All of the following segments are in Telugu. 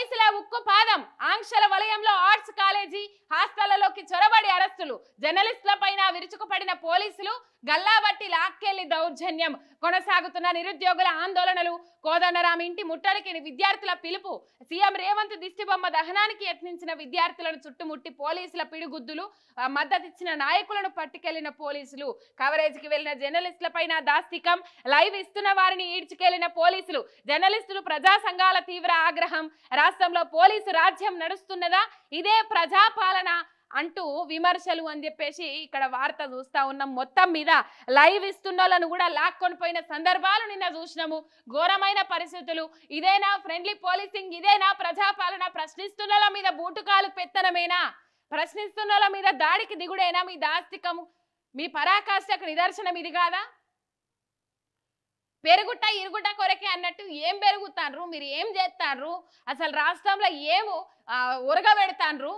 పోలీసుల ఉక్కు పాదం ఆంక్షల వలయంలో ఆర్ట్స్ కాలేజీ హాస్టళ్లలోకి చొరబడి అరెస్టులు జర్నలిస్టుల పైన విరుచుకుపడిన పోలీసులు గల్లాబట్టి లాక్కెళ్లి దౌర్జన్యం కొనసాగుతున్న నిరుద్యోగుల ఆందోళనలు కోదండరామి ఇంటి ముట్టడికి విద్యార్థుల పిలుపు సీఎం రేవంత్ దిష్టిబొమ్మ దహనానికి యత్నించిన విద్యార్థులను చుట్టుముట్టి పోలీసుల పిడుగుద్దులు మద్దతిచ్చిన నాయకులను పట్టుకెళ్లిన పోలీసులు కవరేజ్కి వెళ్లిన జర్నలిస్టుల పైన దాస్తికం లైవ్ ఇస్తున్న వారిని ఈడ్చుకెళ్లిన పోలీసులు జర్నలిస్టులు ప్రజా సంఘాల తీవ్ర ఆగ్రహం రాష్ట్రంలో పోలీసు రాజ్యం నడుస్తున్నదా ఇదే ప్రజాపాలన అంటూ విమర్శలు అని చెప్పేసి ఇక్కడ వార్త చూస్తా ఉన్నాం మొత్తం మీద లైవ్ ఇస్తున్న కూడా లాక్కొని పోయిన సందర్భాలు నిన్న చూసినాము ఘోరమైన పరిస్థితులు ఇదేనా ఫ్రెండ్లీ పోలీసింగ్ ఇదేనా ప్రజాపాలన ప్రశ్నిస్తున్న మీద బూటుకాలు పెత్తనమేనా ప్రశ్నిస్తున్న మీద దాడికి దిగుడేనా మీ దాస్తికము మీ పరాకాష్ఠకు నిదర్శనం ఇది కాదా పెరుగుట ఇరుగుట కొరకే అన్నట్టు ఏం పెరుగుతాన్రు మీరు ఏం చేస్తాన్రు అసలు రాష్ట్రంలో ఏము ఉరగబెడతాన్రు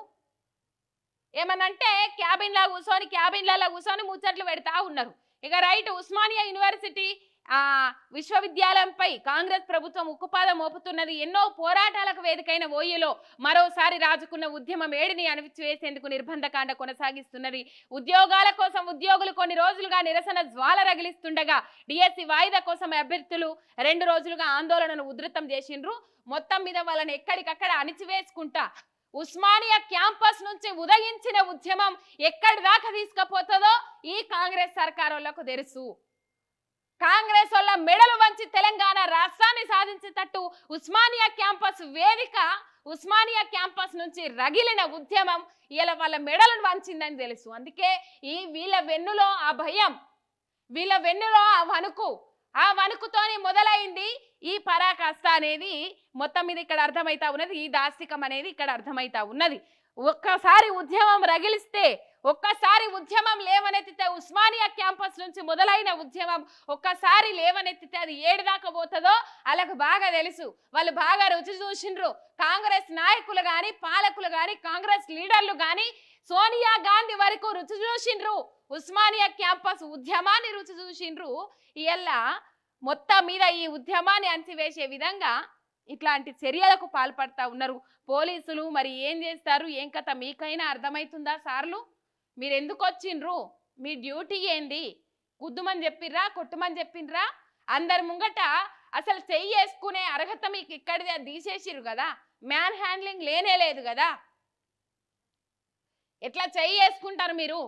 ఏమనంటే క్యాబిన్లా కూర్చొని క్యాబిన్లలో కూర్చొని ముచ్చట్లు పెడతా ఉన్నారు ఇక రైట్ ఉస్మానియా యూనివర్సిటీ ఆ విశ్వవిద్యాలయంపై కాంగ్రెస్ ప్రభుత్వం ఉక్కుపాదం మోపుతున్నది ఎన్నో పోరాటాలకు వేదికైన ఓయూలో మరోసారి రాజుకున్న ఉద్యమం ఏడిని అణిచివేసేందుకు నిర్బంధకాండ కొనసాగిస్తున్నది ఉద్యోగాల కోసం ఉద్యోగులు కొన్ని రోజులుగా నిరసన జ్వాల రగిలిస్తుండగా డిఎస్సి వాయిదా కోసం అభ్యర్థులు రెండు రోజులుగా ఆందోళనను ఉధృతం చేసిండ్రు మొత్తం మీద వాళ్ళని ఎక్కడికక్కడ అణిచివేసుకుంటా ఉస్మానియా క్యాంపస్ నుంచి ఉదయించిన ఉద్యమం ఎక్కడి దాకా తీసుకపోతుందో ఈ కాంగ్రెస్ సర్కారోళ్లకు తెలుసు కాంగ్రెస్ వల్ల మెడలు వంచి తెలంగాణ రాష్ట్రాన్ని సాధించేటట్టు ఉస్మానియా క్యాంపస్ వేదిక ఉస్మానియా క్యాంపస్ నుంచి రగిలిన ఉద్యమం ఇలా వాళ్ళ మెడలను వంచిందని తెలుసు అందుకే ఈ వీళ్ళ వెన్నులో ఆ భయం వీళ్ళ వెన్నులో ఆ వణుకు ఆ వణుకుతోనే మొదలైంది ఈ పరాకాష్ట అనేది మొత్తం మీద ఇక్కడ అర్థమవుతా ఉన్నది ఈ దాస్తికం అనేది ఇక్కడ అర్థమవుతా ఉన్నది ఒక్కసారి ఉద్యమం రగిలిస్తే ఒక్క ఉస్మానియా క్యాంపస్ నుంచి మొదలైన ఉద్యమం ఒక్కసారి లేవనెత్తితే అది ఏడు దాకా పోతుందో వాళ్ళకు బాగా తెలుసు వాళ్ళు బాగా రుచి చూసిండ్రు కాంగ్రెస్ నాయకులు కానీ పాలకులు కానీ కాంగ్రెస్ లీడర్లు కానీ సోనియా గాంధీ వరకు రుచి చూసిండ్రు ఉస్మానియా క్యాంపస్ ఉద్యమాన్ని రుచి చూసిండ్రు ఇలా మొత్తం మీద ఈ ఉద్యమాన్ని అంచివేసే విధంగా ఇట్లాంటి చర్యలకు పాల్పడతా ఉన్నారు పోలీసులు మరి ఏం చేస్తారు ఏం కథ మీకైనా అర్థమవుతుందా సార్లు మీరు ఎందుకు వచ్చిండ్రు మీ డ్యూటీ ఏంది గుద్దుమని చెప్పిర్రా కొట్టుమని చెప్పిండ్రా అందరి ముంగట అసలు చెయ్యి వేసుకునే అర్హత మీకు ఇక్కడిదే తీసేసిరు కదా మ్యాన్ హ్యాండ్లింగ్ లేనే లేదు కదా ఎట్లా చెయ్యి వేసుకుంటారు మీరు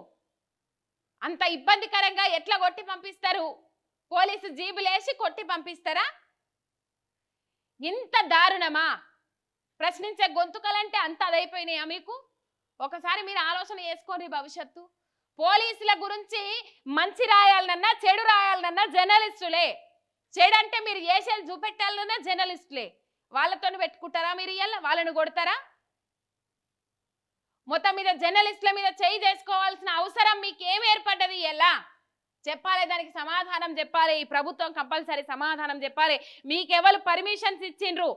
అంత ఇబ్బందికరంగా ఎట్లా కొట్టి పంపిస్తారు పోలీసు జీబులేసి కొట్టి పంపిస్తారా ఇంత దారుణమా ప్రశ్నించే గొంతుకలంటే అంత అదైపోయినాయా మీకు ఒకసారి మీరు ఆలోచన చేసుకోండి భవిష్యత్తు పోలీసుల గురించి మంచి రాయాలనన్నా చెడు రాయాలనన్నా జర్నలిస్టులే చెడంటే మీరు ఏషియాలు చూపెట్టాలన్నా జర్నలిస్టులే వాళ్ళతో పెట్టుకుంటారా మీరు ఇవాళ వాళ్ళను కొడతారా మొత్తం మీద జర్నలిస్టుల మీద చేయి చేసుకోవాల్సిన అవసరం మీకేం ఏర్పడ్డది ఎలా చెప్పాలి దానికి సమాధానం చెప్పాలి ఈ ప్రభుత్వం కంపల్సరీ సమాధానం చెప్పాలి మీకెవరు పర్మిషన్స్ ఇచ్చిండ్రు